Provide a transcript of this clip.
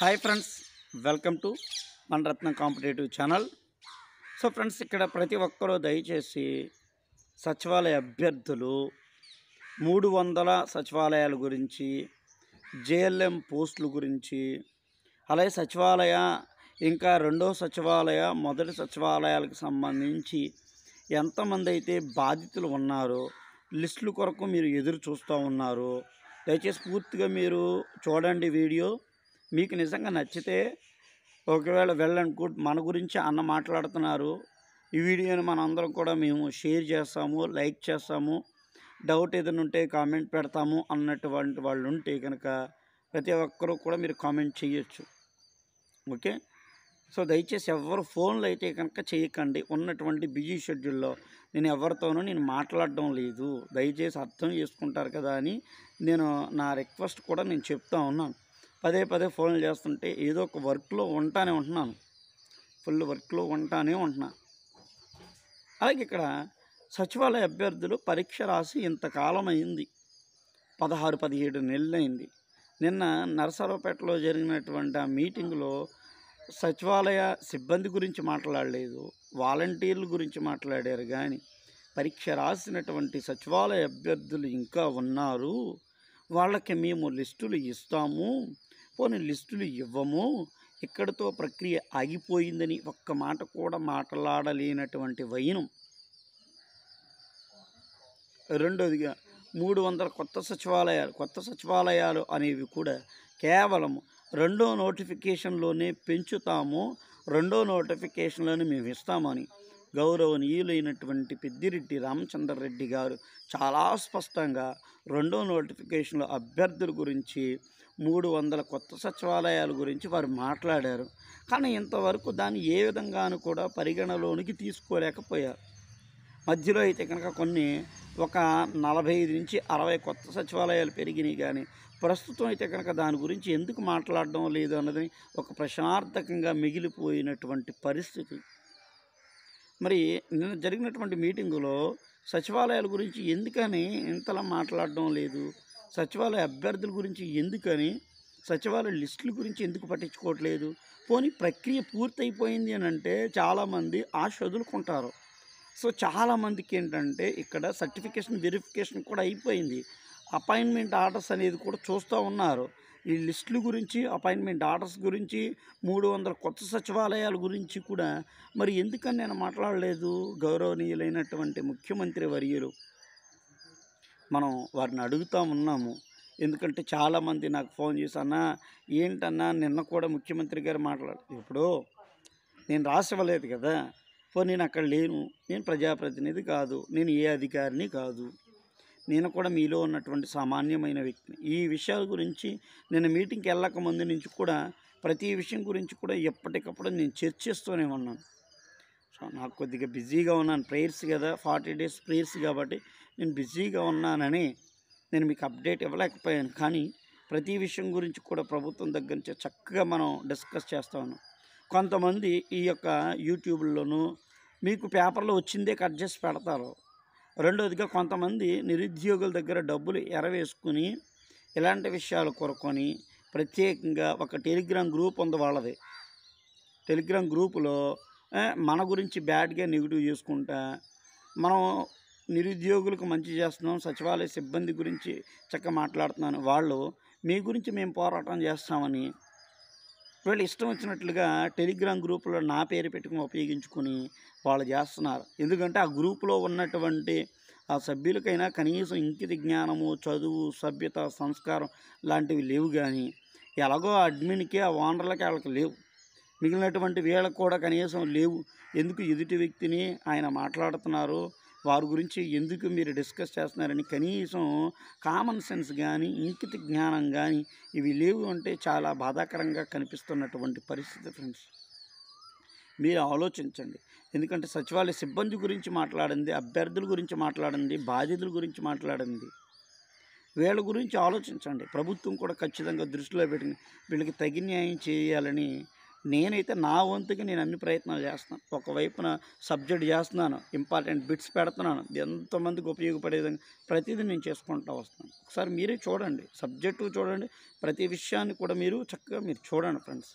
hi friends welcome to మన Ratnam competitive channel so friends ఇక్కడ ప్రతి ఒక్కరూ దయచేసి సచివాలయ అభ్యర్థులు మూడు వందల సచివాలయాల గురించి జేఎల్ఎం పోస్టుల గురించి అలాగే సచివాలయ ఇంకా రెండో సచివాలయ మొదటి సచివాలయాలకు సంబంధించి ఎంతమంది అయితే బాధితులు ఉన్నారో లిస్టుల కొరకు మీరు ఎదురు చూస్తూ ఉన్నారు దయచేసి పూర్తిగా మీరు చూడండి వీడియో మీకు నిజంగా నచ్చితే ఒకవేళ వెళ్ళనుకుంటు మన గురించి అన్న మాట్లాడుతున్నారు ఈ వీడియోని అందరం కూడా మేము షేర్ చేస్తాము లైక్ చేస్తాము డౌట్ ఏదైనా ఉంటే కామెంట్ పెడతాము అన్నటువంటి వాళ్ళు ఉంటే కనుక ప్రతి ఒక్కరూ కూడా మీరు కామెంట్ చేయొచ్చు ఓకే సో దయచేసి ఎవరు ఫోన్లు అయితే కనుక చేయకండి ఉన్నటువంటి బిజీ షెడ్యూల్లో నేను ఎవరితోనూ నేను మాట్లాడడం లేదు దయచేసి అర్థం చేసుకుంటారు కదా అని నేను నా రిక్వెస్ట్ కూడా నేను చెప్తా ఉన్నాను పదే పదే ఫోన్లు చేస్తుంటే ఏదో ఒక వర్క్లో ఉంటానే ఉంటున్నాను ఫుల్ వర్క్లో ఉంటానే ఉంటున్నా అలాగే ఇక్కడ సచివాలయ అభ్యర్థులు పరీక్ష రాసి ఇంతకాలం అయింది పదహారు పదిహేడు నెలలైంది నిన్న నరసరావుపేటలో జరిగినటువంటి ఆ మీటింగ్లో సచివాలయ సిబ్బంది గురించి మాట్లాడలేదు వాలంటీర్ల గురించి మాట్లాడారు కానీ పరీక్ష రాసినటువంటి సచివాలయ అభ్యర్థులు ఇంకా ఉన్నారు వాళ్ళకి మేము లిస్టులు ఇస్తాము పోనీ లిస్టులు ఇవ్వము ఇక్కడితో ప్రక్రియ ఆగిపోయిందని ఒక్క మాట కూడా మాట్లాడలేనటువంటి వైనం రెండోదిగా మూడు వందల కొత్త సచివాలయాలు కొత్త సచివాలయాలు అనేవి కూడా కేవలం రెండో నోటిఫికేషన్లోనే పెంచుతాము రెండో నోటిఫికేషన్లోనే మేము ఇస్తామని గౌరవనీయులైనటువంటి పెద్దిరెడ్డి రామచంద్రరెడ్డి గారు చాలా స్పష్టంగా రెండో నోటిఫికేషన్లో అభ్యర్థుల గురించి మూడు వందల కొత్త సచివాలయాల గురించి వారు మాట్లాడారు కానీ ఇంతవరకు దాన్ని ఏ విధంగానూ కూడా పరిగణలోనికి తీసుకోలేకపోయారు మధ్యలో అయితే కనుక కొన్ని ఒక నలభై నుంచి అరవై కొత్త సచివాలయాలు పెరిగినాయి కానీ ప్రస్తుతం అయితే కనుక దాని గురించి ఎందుకు మాట్లాడడం లేదు అన్నది ఒక ప్రశ్నార్థకంగా మిగిలిపోయినటువంటి పరిస్థితి మరి నిన్న జరిగినటువంటి మీటింగులో సచివాలయాల గురించి ఎందుకని ఇంతలా మాట్లాడడం లేదు సచివాలయ అభ్యర్థుల గురించి ఎందుకని సచివాలయ లిస్టుల గురించి ఎందుకు పట్టించుకోవట్లేదు పోనీ ప్రక్రియ పూర్తయిపోయింది అని అంటే చాలామంది ఆశ వదులుకుంటారు సో చాలామందికి ఏంటంటే ఇక్కడ సర్టిఫికేషన్ వెరిఫికేషన్ కూడా అయిపోయింది అపాయింట్మెంట్ ఆర్డర్స్ అనేది కూడా చూస్తూ ఉన్నారు ఈ లిస్టుల గురించి అపాయింట్మెంట్ ఆర్డర్స్ గురించి మూడు వందల కొత్త సచివాలయాల గురించి కూడా మరి ఎందుకని నేను మాట్లాడలేదు గౌరవనీయులైనటువంటి ముఖ్యమంత్రి వర్యులు మనం వారిని అడుగుతూ ఉన్నాము ఎందుకంటే చాలామంది నాకు ఫోన్ చేసి అన్న ఏంటన్నా నిన్న కూడా ముఖ్యమంత్రి గారు మాట్లాడు ఇప్పుడు నేను రాసివ్వలేదు కదా పో నేను అక్కడ లేను నేను ప్రజాప్రతినిధి కాదు నేను ఏ అధికారిని కాదు నేను కూడా మీలో ఉన్నటువంటి సామాన్యమైన వ్యక్తిని ఈ విషయాల గురించి నేను మీటింగ్కి వెళ్ళక ముందు నుంచి కూడా ప్రతి విషయం గురించి కూడా ఎప్పటికప్పుడు నేను చర్చిస్తూనే ఉన్నాను సో నాకు కొద్దిగా బిజీగా ఉన్నాను ప్రేయర్స్ కదా ఫార్టీ డేస్ ప్రేయర్స్ కాబట్టి నేను బిజీగా ఉన్నానని నేను మీకు అప్డేట్ ఇవ్వలేకపోయాను కానీ ప్రతి విషయం గురించి కూడా ప్రభుత్వం దగ్గర నుంచి చక్కగా మనం డిస్కస్ చేస్తా ఉన్నాం కొంతమంది ఈ యొక్క యూట్యూబ్లోనూ మీకు పేపర్లో వచ్చిందే కట్ చేసి పెడతారు రెండోదిగా కొంతమంది నిరుద్యోగుల దగ్గర డబ్బులు ఎరవేసుకుని ఇలాంటి విషయాలు కొరకొని ప్రత్యేకంగా ఒక టెలిగ్రామ్ గ్రూప్ ఉంది వాళ్ళది టెలిగ్రామ్ గ్రూపులో మన గురించి బ్యాడ్గా నెగిటివ్ చేసుకుంటా మనం నిరుద్యోగులకు మంచి చేస్తున్నాం సచివాలయ సిబ్బంది గురించి చక్కగా మాట్లాడుతున్నాను వాళ్ళు మీ గురించి మేము పోరాటం చేస్తామని వీళ్ళు ఇష్టం వచ్చినట్లుగా టెలిగ్రామ్ గ్రూపులో నా పేరు పెట్టుకుని ఉపయోగించుకొని వాళ్ళు చేస్తున్నారు ఎందుకంటే ఆ గ్రూపులో ఉన్నటువంటి ఆ సభ్యులకైనా కనీసం ఇంకిది జ్ఞానము చదువు సభ్యత సంస్కారం లాంటివి లేవు కానీ ఎలాగో అడ్మిన్కి ఆ ఓనర్లకి వాళ్ళకి లేవు మిగిలినటువంటి వీళ్ళకు కూడా కనీసం లేవు ఎందుకు ఎదుటి వ్యక్తిని ఆయన మాట్లాడుతున్నారు వారి గురించి ఎందుకు మీరు డిస్కస్ చేస్తున్నారని కనీసం కామన్ సెన్స్ కానీ ఇంకిత జ్ఞానం కానీ ఇవి లేవు అంటే చాలా బాధాకరంగా కనిపిస్తున్నటువంటి పరిస్థితి ఫ్రెండ్స్ మీరు ఆలోచించండి ఎందుకంటే సచివాలయ సిబ్బంది గురించి మాట్లాడింది అభ్యర్థుల గురించి మాట్లాడింది బాధితుల గురించి మాట్లాడింది వీళ్ళ గురించి ఆలోచించండి ప్రభుత్వం కూడా ఖచ్చితంగా దృష్టిలో పెట్టింది వీళ్ళకి తగిన న్యాయం చేయాలని నేనైతే నా వంతుకి నేను అన్ని ప్రయత్నాలు చేస్తున్నాను ఒకవైపున సబ్జెక్ట్ చేస్తున్నాను ఇంపార్టెంట్ బిట్స్ పెడుతున్నాను ఎంతమందికి ఉపయోగపడే విధంగా ప్రతిదీ నేను చేసుకుంటూ వస్తున్నాను ఒకసారి మీరే చూడండి సబ్జెక్టు చూడండి ప్రతి విషయాన్ని కూడా మీరు చక్కగా మీరు చూడండి ఫ్రెండ్స్